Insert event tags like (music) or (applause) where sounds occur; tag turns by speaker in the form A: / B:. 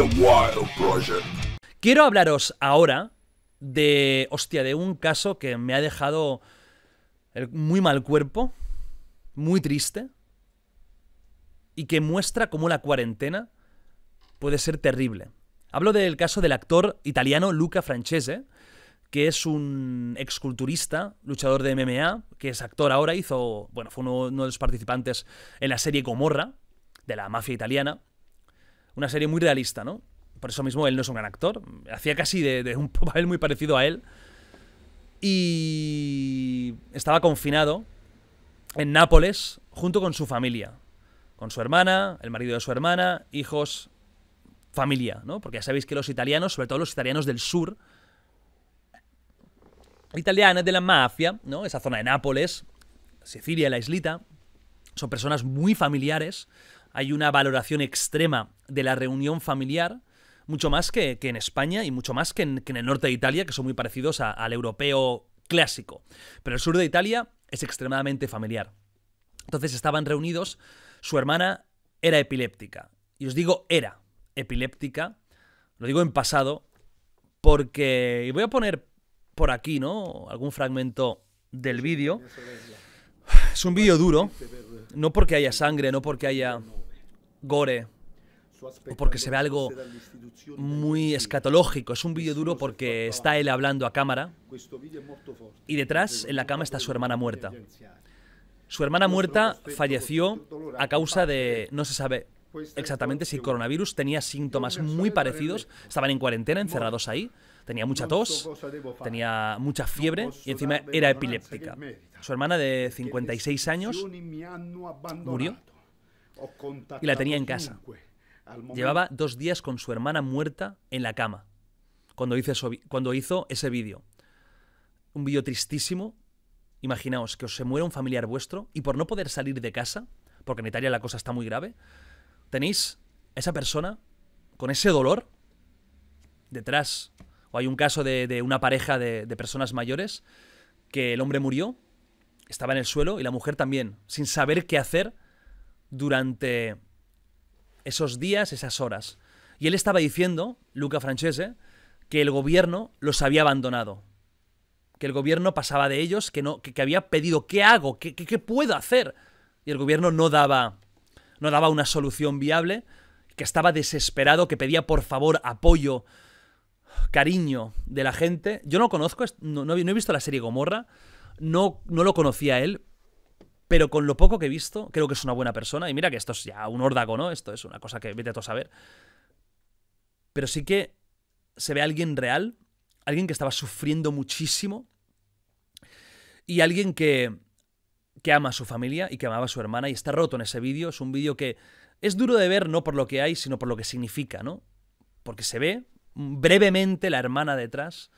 A: Wild Quiero hablaros ahora de, hostia, de un caso que me ha dejado muy mal cuerpo, muy triste, y que muestra cómo la cuarentena puede ser terrible. Hablo del caso del actor italiano Luca Francese, que es un exculturista, luchador de MMA, que es actor ahora, hizo, bueno, fue uno, uno de los participantes en la serie Gomorra, de la mafia italiana, una serie muy realista, ¿no? Por eso mismo él no es un gran actor. Hacía casi de, un (laughs) papel muy parecido a él. Y estaba confinado en Nápoles junto con su familia. Con su hermana, el marido de su hermana, hijos, familia, ¿no? Porque ya sabéis que los italianos, sobre todo los italianos del sur, italianos de la mafia, ¿no? Esa zona de Nápoles, Sicilia, la islita, son personas muy familiares. Hay una valoración extrema de la reunión familiar, mucho más que, en España y mucho más que en, el norte de Italia, que son muy parecidos al europeo clásico. Pero el sur de Italia es extremadamente familiar. Entonces estaban reunidos, su hermana era epiléptica. Y os digo era epiléptica, lo digo en pasado, porque y voy a poner por aquí, ¿no? Algún fragmento del vídeo. Es un vídeo duro, no porque haya sangre, no porque haya gore, o porque se ve algo muy escatológico. Es un vídeo duro porque está él hablando a cámara y detrás en la cama está su hermana muerta. Su hermana muerta falleció a causa de, no se sabe exactamente si el coronavirus, tenía síntomas muy parecidos, estaban en cuarentena, encerrados ahí, tenía mucha tos, tenía mucha fiebre y encima era epiléptica. Su hermana de 56 años murió y la tenía en casa. Llevaba dos días con su hermana muerta en la cama cuando hizo, cuando hizo ese vídeo. Un vídeo tristísimo. Imaginaos que os se muera un familiar vuestro y por no poder salir de casa, porque en Italia la cosa está muy grave, tenéis a esa persona con ese dolor detrás. O hay un caso de, una pareja de personas mayores que el hombre murió, estaba en el suelo y la mujer también, sin saber qué hacer durante esos días, esas horas. Y él estaba diciendo, Luca Francese, que el gobierno los había abandonado, que el gobierno pasaba de ellos, que, no, que, había pedido, ¿qué hago? ¿Qué, puedo hacer? Y el gobierno no daba, no daba una solución viable, que estaba desesperado, que pedía por favor apoyo, cariño de la gente. Yo no conozco, no, no, no he visto la serie Gomorra, no, no lo conocía él, pero con lo poco que he visto, creo que es una buena persona. Y mira que esto es ya un órdago, ¿no? Esto es una cosa que vete a a saber. Pero sí que se ve a alguien real, alguien que estaba sufriendo muchísimo y alguien que, que ama a su familia y que amaba a su hermana y está roto en ese vídeo. Es un vídeo que es duro de ver no por lo que hay, sino por lo que significa, ¿no? Porque se ve brevemente la hermana detrás.